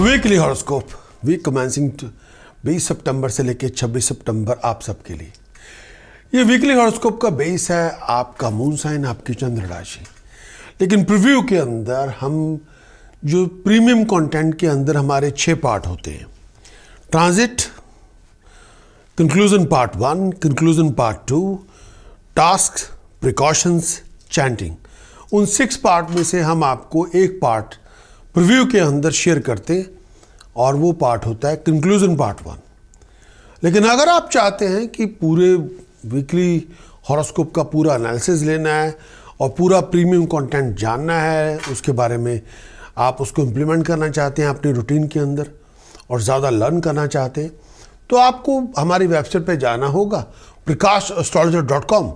weekly horoscope week commencing 20 सितंबर से लेकर 26 सितंबर आप सबके लिए ये वीकली हॉरोस्कोप का बेस है आपका मून साइन आपकी चंद्र राशि लेकिन प्रिव्यू के अंदर हम जो प्रीमियम कंटेंट के अंदर हमारे छः पार्ट होते हैं transit conclusion part one conclusion part two task precautions chanting उन सिक्स पार्ट में से हम आपको एक पार्ट प्रिव्यू के अंदर शेयर करते हैं और वो पार्ट होता है कंक्लूजन पार्ट वन लेकिन अगर आप चाहते हैं कि पूरे वीकली हॉरोस्कोप का पूरा एनालिसिस लेना है और पूरा प्रीमियम कंटेंट जानना है उसके बारे में आप उसको इम्प्लीमेंट करना चाहते हैं अपनी रूटीन के अंदर और ज़्यादा लर्न करना चाहते हैं तो आपको हमारी वेबसाइट पर जाना होगा Prakash astrologer dot com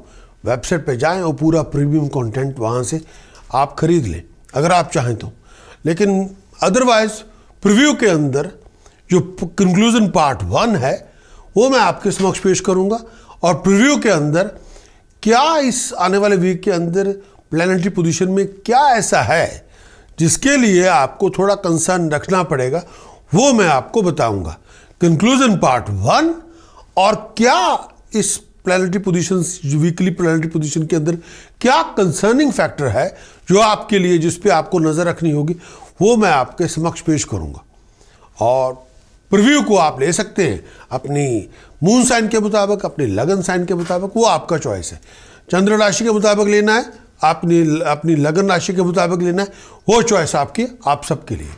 website पर जाएँ और पूरा प्रीमियम कॉन्टेंट वहाँ से आप खरीद लें अगर आप चाहें तो लेकिन अदरवाइज प्रिव्यू के अंदर जो कंक्लूजन पार्ट वन है वो मैं आपके समक्ष पेश करूंगा और प्रिव्यू के अंदर क्या इस आने वाले वीक के अंदर प्लानिटरी पोजीशन में क्या ऐसा है जिसके लिए आपको थोड़ा कंसर्न रखना पड़ेगा वो मैं आपको बताऊंगा कंक्लूजन पार्ट वन और क्या इस planetary position weekly planetary position के अंदर क्या कंसर्निंग फैक्टर है जो आपके लिए जिस पे आपको नज़र रखनी होगी वो मैं आपके समक्ष पेश करूँगा और प्रिव्यू को आप ले सकते हैं अपनी मून साइन के मुताबिक अपनी लगन साइन के मुताबिक वो आपका चॉइस है चंद्र राशि के मुताबिक लेना है अपनी अपनी लगन राशि के मुताबिक लेना है वो चॉइस आपकी आप सबके लिए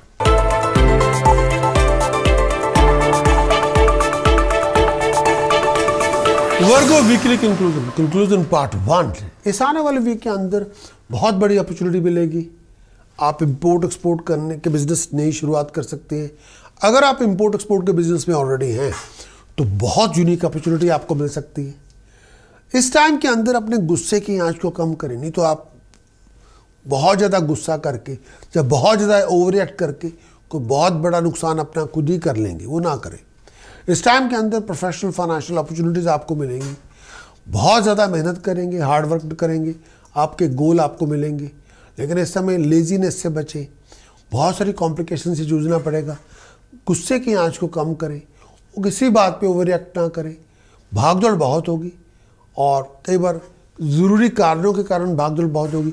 Virgo weekly conclusion conclusion part one इस आने वाले वीक के अंदर बहुत बड़ी अपॉर्चुनिटी मिलेगी आप इंपोर्ट एक्सपोर्ट करने के बिज़नेस नई शुरुआत कर सकते हैं अगर आप इंपोर्ट एक्सपोर्ट के बिज़नेस में ऑलरेडी हैं तो बहुत यूनिक अपॉर्चुनिटी आपको मिल सकती है इस टाइम के अंदर अपने गुस्से की आँच को कम करें नहीं तो आप बहुत ज़्यादा गुस्सा करके या बहुत ज़्यादा ओवर करके कोई बहुत बड़ा नुकसान अपना खुद ही कर लेंगे वो ना करें इस टाइम के अंदर प्रोफेशनल फाइनेंशियल अपॉर्चुनिटीज़ आपको मिलेंगी बहुत ज़्यादा मेहनत करेंगे हार्ड वर्क करेंगे आपके गोल आपको मिलेंगे लेकिन इस समय लेजीनेस से बचें बहुत सारी कॉम्प्लिकेशन से जूझना पड़ेगा गुस्से की आँच को कम करें वो किसी बात पे ओवर रिएक्ट ना करें भागदौड़ बहुत होगी और कई बार ज़रूरी कारणों के कारण भागदौड़ बहुत होगी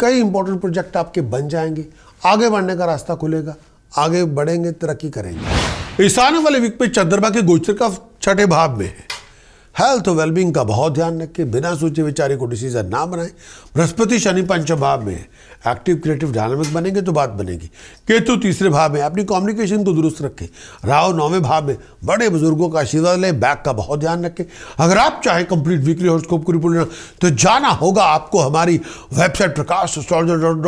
कई इंपॉर्टेंट प्रोजेक्ट आपके बन जाएंगे आगे बढ़ने का रास्ता खुलेगा आगे बढ़ेंगे तरक्की करेंगे ईशान वाले विक पे चंद्रमा के गोचर का छठे भाव में है हेल्थ और वेलबींग का बहुत ध्यान रखें बिना सोचे विचारे को डिसीजन ना बनाएं बृहस्पति शनि पंचम भाव में एक्टिव क्रिएटिव डायनामिक बनेंगे तो बात बनेगी केतु तीसरे भाव में अपनी कम्युनिकेशन को दुरुस्त रखें राहु नौवें भाव में बड़े बुजुर्गों का आशीर्वाद लें बैक का बहुत ध्यान रखें अगर आप चाहें कंप्लीट वीकली हॉरोस्कोप की रिपोर्ट तो जाना होगा आपको हमारी website Prakash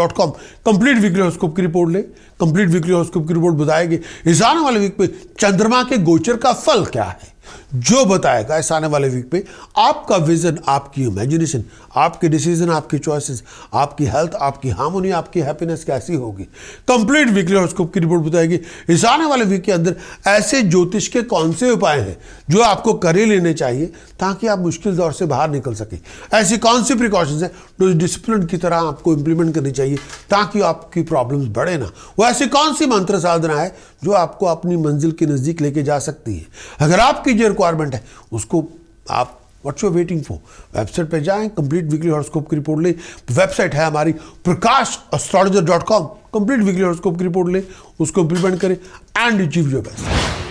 dot com complete weekly horoscope की रिपोर्ट लें कंप्लीट वीकली हॉरोस्कोप की रिपोर्ट बताएगी इस आने वाले वीक में चंद्रमा के गोचर का फल क्या है जो बताएगा इस आने वाले वीक में आपका विजन आपकी इमेजिनेशन आपके डिसीजन आपकी चॉइसेस आपकी हेल्थ आपकी हार्मोनी आपकी हैप्पीनेस कैसी होगी कंप्लीट वीकली हॉस्कोप की रिपोर्ट बताएगी इस आने वाले वीक के अंदर ऐसे ज्योतिष के कौन से उपाय हैं जो आपको ही लेने चाहिए ताकि आप मुश्किल दौर से बाहर निकल सकें ऐसी कौन सी प्रिकॉशंस हैं जो डिसिप्लिन की तरह आपको इंप्लीमेंट करनी चाहिए ताकि आपकी प्रॉब्लम्स बढ़े ना वो ऐसी कौन सी मंत्र साधना है जो आपको अपनी मंजिल के नज़दीक लेके जा सकती है अगर आपकी जर को रिक्वायरमेंट है उसको आप what's you waiting for website पे जाएं कंप्लीट वीकली हॉरोस्कोप की रिपोर्ट लें वेबसाइट है हमारी Prakash astrologer dot com complete weekly horoscope की रिपोर्ट लें उसको इंप्लीमेंट करें एंड अचीव योर बेस्ट